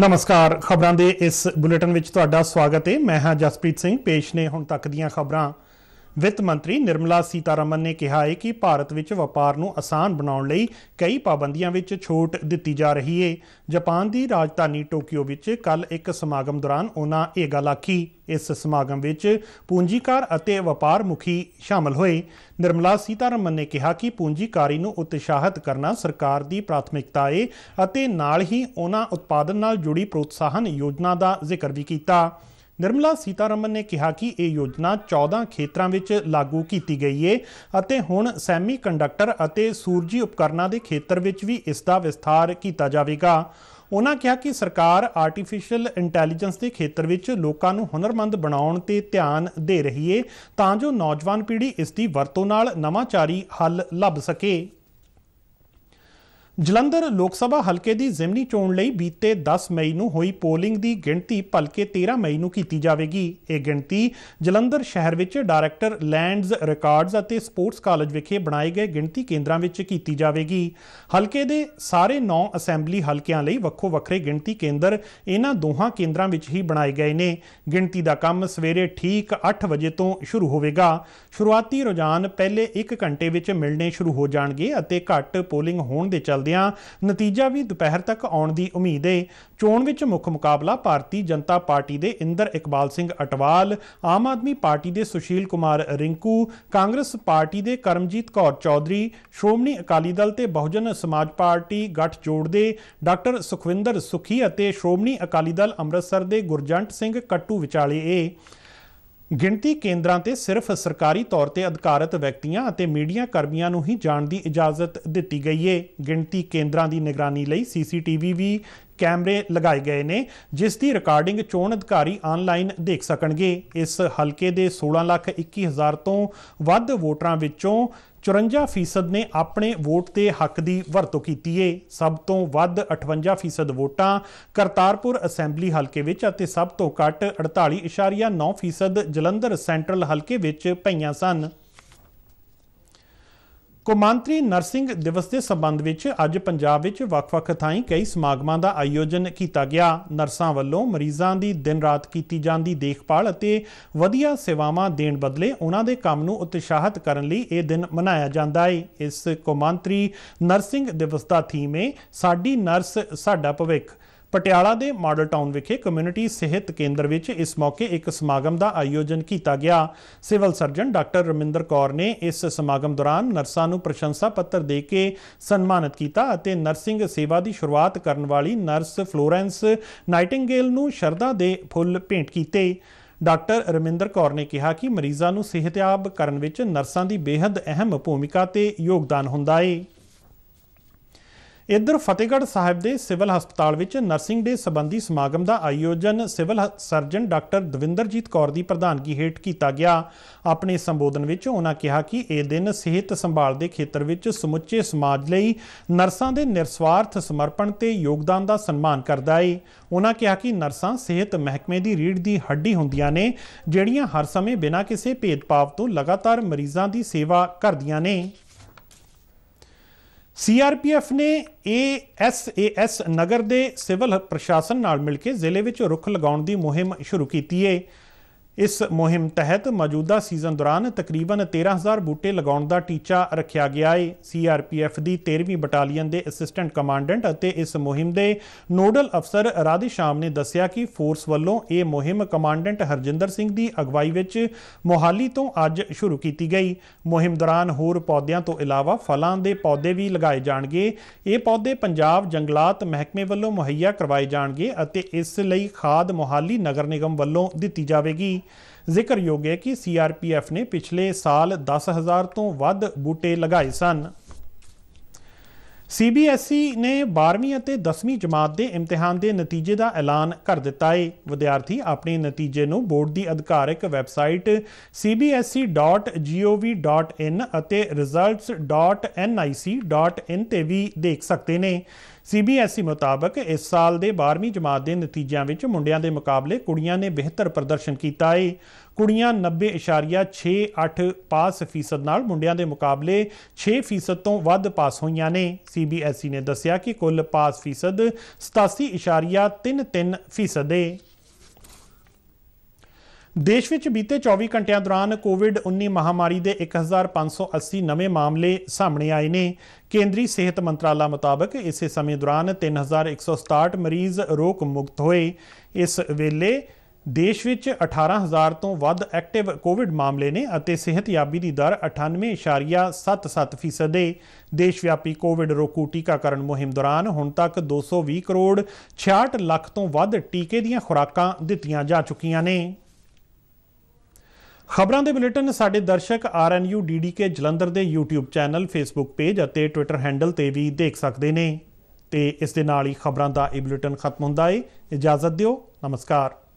ਨਮਸਕਾਰ ਖਬਰਾਂ ਦੇ ਇਸ ਬੁਲੇਟਿਨ ਵਿੱਚ ਤੁਹਾਡਾ ਸਵਾਗਤ ਹੈ ਮੈਂ ਹਾਂ ਜਸਪ੍ਰੀਤ ਸਿੰਘ ਪੇਸ਼ ਨੇ ਹੁਣ ਤੱਕ ਦੀਆਂ ਖਬਰਾਂ ਵਿੱਤ ਮੰਤਰੀ ਨਿਰਮਲਾ ਸੀਤਾਰਮਨ ਨੇ ਕਿਹਾ ਹੈ ਕਿ ਭਾਰਤ ਵਿੱਚ ਵਪਾਰ ਨੂੰ ਆਸਾਨ ਬਣਾਉਣ ਲਈ ਕਈ ਪਾਬੰਦੀਆਂ ਵਿੱਚ ਛੋਟ ਦਿੱਤੀ ਜਾ ਰਹੀ ਹੈ ਜਾਪਾਨ ਦੀ ਰਾਜਧਾਨੀ ਟੋਕੀਓ ਵਿੱਚ ਕੱਲ ਇੱਕ ਸਮਾਗਮ ਦੌਰਾਨ ਉਹਨਾਂ ਇਹ ਗੱਲ ਆਖੀ ਇਸ ਸਮਾਗਮ ਵਿੱਚ ਪੂੰਜੀਕਾਰ ਅਤੇ ਵਪਾਰ ਮੁਖੀ ਸ਼ਾਮਲ ਹੋਏ ਨਿਰਮਲਾ ਸੀਤਾਰਮਨ ਨੇ ਕਿਹਾ ਕਿ ਪੂੰਜੀਕਾਰੀ ਨੂੰ ਉਤਸ਼ਾਹਿਤ ਕਰਨਾ ਸਰਕਾਰ ਦੀ ਪ੍ਰਾਥਮਿਕਤਾ ਹੈ ਅਤੇ ਨਾਲ ਹੀ ਉਹਨਾਂ ਉਤਪਾਦਨ ਨਾਲ ਜੁੜੀ ਪ੍ਰੋਤਸਾਹਨ ਯੋਜਨਾ ਦਾ ਜ਼ਿਕਰ ਵੀ ਕੀਤਾ ਨਿਰਮਲਾ ਸੀਤਾਰਮਨ ਨੇ ਕਿਹਾ ਕਿ ਇਹ ਯੋਜਨਾ 14 ਖੇਤਰਾਂ ਵਿੱਚ ਲਾਗੂ ਕੀਤੀ ਗਈ ਹੈ ਅਤੇ ਹੁਣ ਸੈਮੀਕੰਡਕਟਰ ਅਤੇ ਸੂਰਜੀ ਉਪਕਰਨਾਂ ਦੇ ਖੇਤਰ ਵਿੱਚ ਵੀ ਇਸ ਦਾ ਵਿਸਥਾਰ ਕੀਤਾ ਜਾਵੇਗਾ ਉਹਨਾਂ ਕਿਹਾ ਕਿ ਸਰਕਾਰ ਆਰਟੀਫੀਸ਼ੀਅਲ ਇੰਟੈਲੀਜੈਂਸ ਦੇ ਖੇਤਰ ਵਿੱਚ ਲੋਕਾਂ ਨੂੰ ਹੁਨਰਮੰਦ ਬਣਾਉਣ ਤੇ ਧਿਆਨ ਦੇ ਰਹੀ ਹੈ ਤਾਂ ਜੋ ਨੌਜਵਾਨ ਪੀੜ੍ਹੀ ਇਸ ਦੀ ਵਰਤੋਂ ਨਾਲ ਨਵਾਂਚਾਰੀ ਹੱਲ ਲੱਭ ਸਕੇ ਜਲੰਧਰ ਲੋਕ ਸਭਾ ਹਲਕੇ ਦੀ ਜ਼ਿਮਨੀ ਚੋਣ ਲਈ ਬੀਤੇ 10 ਮਈ ਨੂੰ ਹੋਈ ਪੋਲਿੰਗ ਦੀ ਗਿਣਤੀ ਭਲਕੇ 13 ਮਈ ਨੂੰ ਕੀਤੀ ਜਾਵੇਗੀ ਇਹ ਗਿਣਤੀ ਜਲੰਧਰ ਸ਼ਹਿਰ ਵਿੱਚ ਡਾਇਰੈਕਟਰ ਲੈਂਡਸ ਰਿਕਾਰਡਸ ਅਤੇ ਸਪੋਰਟਸ ਕਾਲਜ ਵਿਖੇ ਬਣਾਏ ਗਏ ਗਿਣਤੀ ਕੇਂਦਰਾਂ ਵਿੱਚ ਕੀਤੀ ਜਾਵੇਗੀ ਹਲਕੇ ਦੇ ਸਾਰੇ 9 ਅਸੈਂਬਲੀ ਹਲਕਿਆਂ ਲਈ ਵੱਖੋ ਵੱਖਰੇ ਗਿਣਤੀ ਕੇਂਦਰ ਇਹਨਾਂ ਦੋਹਾਂ ਕੇਂਦਰਾਂ ਵਿੱਚ ਹੀ ਬਣਾਏ ਗਏ ਨੇ ਗਿਣਤੀ ਦਾ ਕੰਮ ਸਵੇਰੇ ਠੀਕ 8 ਵਜੇ ਤੋਂ ਸ਼ੁਰੂ ਹੋਵੇਗਾ ਸ਼ੁਰੂਆਤੀ ਰੁਝਾਨ ਪਹਿਲੇ 1 ਘੰਟੇ ਵਿੱਚ ਮਿਲਣੇ ਸ਼ੁਰੂ ਹੋ ਜਾਣਗੇ ਅਤੇ ਘੱਟ ਪੋਲਿੰਗ ਹੋਣ ਦੇ ਚਲਦੇ ਕਰਦਿਆਂ ਨਤੀਜਾ ਵੀ ਦੁਪਹਿਰ ਤੱਕ ਆਉਣ ਦੀ ਉਮੀਦ ਹੈ ਚੋਣ ਵਿੱਚ ਮੁੱਖ ਮੁਕਾਬਲਾ ਭਾਰਤੀ ਜਨਤਾ ਪਾਰਟੀ ਦੇ ਇੰਦਰ ਇਕਬਾਲ ਸਿੰਘ ਅਟਵਾਲ ਆਮ ਆਦਮੀ ਪਾਰਟੀ ਦੇ ਸੁਸ਼ੀਲ ਕੁਮਾਰ ਰਿੰਕੂ ਕਾਂਗਰਸ ਪਾਰਟੀ ਦੇ ਕਰਮਜੀਤ ਕੌਰ ਚੌਧਰੀ ਸ਼੍ਰੋਮਣੀ ਅਕਾਲੀ ਦਲ ਤੇ ਬਹੁਜਨ ਸਮਾਜ ਪਾਰਟੀ ਗੱਠ ਜੋੜ ਦੇ ਡਾਕਟਰ ਸੁਖਵਿੰਦਰ ਸੁਖੀ ਅਤੇ ਸ਼੍ਰੋਮਣੀ ਅਕਾਲੀ ਦਲ ਅੰਮ੍ਰਿਤਸਰ ਦੇ ਗੁਰਜੰਟ ਸਿੰਘ ਕੱਟੂ ਵਿਚਾਲੇ ਇਹ ਗਿਣਤੀ ਕੇਂਦਰਾਂ ਤੇ ਸਿਰਫ ਸਰਕਾਰੀ ਤੌਰ ਤੇ ਅਧਿਕਾਰਤ ਵਿਅਕਤੀਆਂ ਅਤੇ ਮੀਡੀਆ ਕਰਮੀਆਂ ਨੂੰ ਹੀ ਜਾਣ ਦੀ ਇਜਾਜ਼ਤ ਦਿੱਤੀ ਗਈ ਹੈ ਗਿਣਤੀ ਕੇਂਦਰਾਂ ਦੀ ਨਿਗਰਾਨੀ ਲਈ ਸੀਸੀਟੀਵੀ ਵੀ ਕੈਮਰੇ ਲਗਾਏ ਗਏ ਨੇ ਜਿਸ ਦੀ ਰਿਕਾਰਡਿੰਗ ਚੋਣ ਅਧਿਕਾਰੀ ਆਨਲਾਈਨ ਦੇਖ ਸਕਣਗੇ ਇਸ ਹਲਕੇ ਦੇ 16 ਲੱਖ 21 ਹਜ਼ਾਰ ਤੋਂ ਵੱਧ ਵੋਟਰਾਂ ਵਿੱਚੋਂ 54% ਨੇ ਆਪਣੇ ਵੋਟ ਦੇ ਹੱਕ ਦੀ ਵਰਤੋਂ ਕੀਤੀ ਏ ਸਭ ਤੋਂ ਵੱਧ 58% ਵੋਟਾਂ ਕਰਤਾਰਪੁਰ ਅਸੈਂਬਲੀ ਹਲਕੇ ਵਿੱਚ ਅਤੇ ਸਭ ਤੋਂ ਘੱਟ 48.9% ਜਲੰਧਰ ਸੈਂਟਰਲ ਹਲਕੇ ਵਿੱਚ ਪਈਆਂ ਸਨ ਕੌਮਾਂਤਰੀ ਨਰਸਿੰਗ ਦਿਵਸ ਦੇ ਸਬੰਧ ਵਿੱਚ ਅੱਜ ਪੰਜਾਬ ਵਿੱਚ ਵੱਖ-ਵੱਖ ਥਾਈਂ ਕਈ ਸਮਾਗਮਾਂ ਦਾ ਆਯੋਜਨ ਕੀਤਾ ਗਿਆ ਨਰਸਾਂ ਵੱਲੋਂ ਮਰੀਜ਼ਾਂ ਦੀ ਦਿਨ-ਰਾਤ ਕੀਤੀ ਜਾਂਦੀ ਦੇਖਭਾਲ ਅਤੇ ਵਧੀਆ ਸੇਵਾਵਾਂ ਦੇਣ ਬਦਲੇ ਉਹਨਾਂ ਦੇ ਕੰਮ ਨੂੰ ਉਤਸ਼ਾਹਿਤ ਕਰਨ ਲਈ ਇਹ ਦਿਨ ਮਨਾਇਆ ਜਾਂਦਾ ਹੈ ਇਸ ਕੌਮਾਂਤਰੀ ਨਰਸਿੰਗ ਦਿਵਸ ਦਾ ਥੀਮ ਹੈ ਸਾਡੀ ਨਰਸ ਸਾਡਾ ਭਵਿੱਖ ਪਟਿਆਲਾ ਦੇ ਮਾਡਲ ਟਾਊਨ ਵਿਖੇ ਕਮਿਊਨਿਟੀ ਸਿਹਤ ਕੇਂਦਰ ਵਿੱਚ ਇਸ ਮੌਕੇ ਇੱਕ ਸਮਾਗਮ ਦਾ ਆਯੋਜਨ ਕੀਤਾ ਗਿਆ civil surgeon doctor Raminder Kaur ਨੇ ਇਸ ਸਮਾਗਮ ਦੌਰਾਨ ਨਰਸਾਂ ਨੂੰ ਪ੍ਰਸ਼ੰਸਾ ਪੱਤਰ ਦੇ ਕੇ ਸਨਮਾਨਿਤ ਕੀਤਾ ਅਤੇ ਨਰਸਿੰਗ ਸੇਵਾ ਦੀ ਸ਼ੁਰੂਆਤ ਕਰਨ ਵਾਲੀ ਨਰਸ ਫਲੋਰੈਂਸ ਨਾਈਟਿੰਗੇਲ ਨੂੰ ਸ਼ਰਧਾ ਦੇ ਫੁੱਲ ਭੇਂਟ ਕੀਤੇ ਡਾਕਟਰ ਰਮਿੰਦਰ ਕੌਰ ਨੇ ਕਿਹਾ ਕਿ ਮਰੀਜ਼ਾਂ ਨੂੰ ਸਿਹਤਯਾਬ ਕਰਨ ਵਿੱਚ ਨਰਸਾਂ ਦੀ ਬੇਹੱਦ ਅਹਿਮ ਭੂਮਿਕਾ ਤੇ ਯੋਗਦਾਨ ਹੁੰਦਾ ਹੈ ਇੱਧਰ ਫਤਿਹਗੜ੍ਹ ਸਾਹਿਬ ਦੇ ਸਿਵਲ ਹਸਪਤਾਲ ਵਿੱਚ ਨਰਸਿੰਗ ਡੇ ਸੰਬੰਧੀ ਸਮਾਗਮ ਦਾ ਆਯੋਜਨ civil surgeon doctor Davinderjit Kaur ਦੀ ਪ੍ਰਧਾਨਗੀ ਹੇਠ ਕੀਤਾ ਗਿਆ ਆਪਣੇ ਸੰਬੋਧਨ ਵਿੱਚ ਉਹਨਾਂ ਕਿਹਾ ਕਿ ਇਹ ਦਿਨ ਸਿਹਤ ਸੰਭਾਲ ਦੇ ਖੇਤਰ ਵਿੱਚ ਸਮੁੱਚੇ ਸਮਾਜ ਲਈ ਨਰਸਾਂ ਦੇ ਨਿਰਸਵਾਰਥ ਸਮਰਪਣ ਤੇ ਯੋਗਦਾਨ ਦਾ ਸਨਮਾਨ ਕਰਦਾ ਹੈ ਉਹਨਾਂ ਕਿਹਾ ਕਿ ਨਰਸਾਂ ਸਿਹਤ ਮਹਿਕਮੇ ਦੀ ਰੀੜ ਦੀ ਹੱਡੀ ਹੁੰਦੀਆਂ ਨੇ ਜਿਹੜੀਆਂ ਹਰ ਸਮੇਂ ਬਿਨਾਂ ਕਿਸੇ ਭੇਦਭਾਵ ਤੋਂ ਲਗਾਤਾਰ ਮਰੀਜ਼ਾਂ ਦੀ ਸੇਵਾ ਕਰਦੀਆਂ ਨੇ ਸੀਆਰਪੀਐਫ ਨੇ ਏਐਸਏਐਸ ਨਗਰ ਦੇ ਸਿਵਲ ਪ੍ਰਸ਼ਾਸਨ ਨਾਲ ਮਿਲ ਕੇ ਜ਼ਿਲ੍ਹੇ ਵਿੱਚ ਰੁੱਖ ਲਗਾਉਣ ਦੀ ਮੁਹਿੰਮ ਸ਼ੁਰੂ ਕੀਤੀ ਹੈ ਇਸ ਮੁਹਿੰਮ ਤਹਿਤ ਮੌਜੂਦਾ ਸੀਜ਼ਨ ਦੌਰਾਨ ਤਕਰੀਬਨ 13000 ਬੂਟੇ ਲਗਾਉਣ ਦਾ ਟੀਚਾ ਰੱਖਿਆ ਗਿਆ ਹੈ ਸੀਆਰਪੀਐਫ ਦੀ 13ਵੀਂ ਬਟਾਲੀਅਨ ਦੇ ਅਸਿਸਟੈਂਟ ਕਮਾਂਡੈਂਟ ਅਤੇ ਇਸ ਮੁਹਿੰਮ ਦੇ ਨੋਡਲ ਅਫਸਰ ਰਾਧੇ ਸ਼ਾਮ ਨੇ ਦੱਸਿਆ ਕਿ ਫੋਰਸ ਵੱਲੋਂ ਇਹ ਮੁਹਿੰਮ ਕਮਾਂਡੈਂਟ ਹਰਜਿੰਦਰ ਸਿੰਘ ਦੀ ਅਗਵਾਈ ਵਿੱਚ ਮੋਹਾਲੀ ਤੋਂ ਅੱਜ ਸ਼ੁਰੂ ਕੀਤੀ ਗਈ ਮੁਹਿੰਮ ਦੌਰਾਨ ਹੋਰ ਪੌਦਿਆਂ ਤੋਂ ਇਲਾਵਾ ਫਲਾਂ ਦੇ ਪੌਦੇ ਵੀ ਲਗਾਏ ਜਾਣਗੇ ਇਹ ਪੌਦੇ ਪੰਜਾਬ ਜੰਗਲਾਤ ਮਹਿਕਮੇ ਵੱਲੋਂ ਮੁਹੱਈਆ ਕਰਵਾਏ ਜਾਣਗੇ ਅਤੇ ਇਸ ਲਈ ਖਾਦ ਮੋਹਾਲੀ ਨਗਰ ਨਿਗਮ ਵੱਲੋਂ ਦਿੱਤੀ ਜਾਵੇਗੀ ਜ਼ਿਕਰਯੋਗ ਹੈ ਕਿ ਸੀਆਰਪੀਐਫ ਨੇ ਪਿਛਲੇ ਸਾਲ 10000 ਤੋਂ ਵੱਧ ਬੂਟੇ ਲਗਾਏ ਸਨ ਸੀਬੀਐਸਈ e ਨੇ 12ਵੀਂ ਅਤੇ 10ਵੀਂ ਜਮਾਤ ਦੇ ਇਮਤਿਹਾਨ ਦੇ ਨਤੀਜੇ ਦਾ ਐਲਾਨ ਕਰ ਦਿੱਤਾ ਹੈ ਵਿਦਿਆਰਥੀ ਆਪਣੇ ਨਤੀਜੇ ਨੂੰ ਬੋਰਡ ਦੀ ਅਧਿਕਾਰਿਕ ਵੈਬਸਾਈਟ cbse.gov.in ਅਤੇ results.nic.in ਤੇ ਵੀ ਦੇਖ ਸਕਦੇ ਨੇ ਸੀਬੀਐਸਈ ਮੁਤਾਬਕ ਇਸ ਸਾਲ ਦੇ 12ਵੀਂ ਜਮਾਤ ਦੇ ਨਤੀਜਿਆਂ ਵਿੱਚ ਮੁੰਡਿਆਂ ਦੇ ਮੁਕਾਬਲੇ ਕੁੜੀਆਂ ਨੇ ਬਿਹਤਰ ਪ੍ਰਦਰਸ਼ਨ ਕੀਤਾ ਹੈ ਕੁੜੀਆਂ 90.68 ਫੀਸਦ ਨਾਲ ਮੁੰਡਿਆਂ ਦੇ ਮੁਕਾਬਲੇ 6 ਫੀਸਦ ਤੋਂ ਵੱਧ ਪਾਸ ਹੋਈਆਂ ਨੇ ਸੀਬੀਐਸਈ ਨੇ ਦੱਸਿਆ ਕਿ ਕੁੱਲ ਪਾਸ ਫੀਸਦ 87.33 ਫੀਸਦ ਹੈ ਦੇਸ਼ ਵਿੱਚ ਬੀਤੇ 24 ਘੰਟਿਆਂ ਦੌਰਾਨ ਕੋਵਿਡ-19 ਮਹਾਮਾਰੀ ਦੇ 1580 ਨਵੇਂ ਮਾਮਲੇ ਸਾਹਮਣੇ ਆਏ ਨੇ ਕੇਂਦਰੀ ਸਿਹਤ ਮੰਤਰਾਲਾ ਮੁਤਾਬਕ ਇਸੇ ਸਮੇਂ ਦੌਰਾਨ 3167 ਮਰੀਜ਼ ਰੋਗ ਮੁਕਤ ਹੋਏ ਇਸ ਵੇਲੇ ਦੇਸ਼ ਵਿੱਚ 18000 ਤੋਂ ਵੱਧ ਐਕਟਿਵ ਕੋਵਿਡ ਮਾਮਲੇ ਨੇ ਅਤੇ ਸਿਹਤਯਾਬੀ ਦੀ ਦਰ 98.77% ਦੇ ਦੇਸ਼ ਵਿਆਪੀ ਕੋਵਿਡ ਰੋਕੂ ਟੀਕਾਕਰਨ ਮੁਹਿੰਮ ਦੌਰਾਨ ਹੁਣ ਤੱਕ 220 ਕਰੋੜ 66 ਲੱਖ ਤੋਂ ਵੱਧ ਟੀਕੇ ਦੀਆਂ ਖੁਰਾਕਾਂ ਦਿੱਤੀਆਂ ਜਾ ਚੁੱਕੀਆਂ ਨੇ ਖਬਰਾਂ ਦੇ ਬੁਲੇਟਿਨ ਸਾਡੇ ਦਰਸ਼ਕ RNU DDK ਜਲੰਧਰ ਦੇ YouTube ਚੈਨਲ Facebook ਪੇਜ ਅਤੇ Twitter ਹੈਂਡਲ ਤੇ ਵੀ ਦੇਖ ਸਕਦੇ ਨੇ ਤੇ ਇਸ ਦੇ ਨਾਲ ਹੀ ਖਬਰਾਂ ਦਾ ਇਹ ਬੁਲੇਟਿਨ ਖਤਮ ਹੁੰਦਾ ਹੈ ਇਜਾਜ਼ਤ ਦਿਓ ਨਮਸਕਾਰ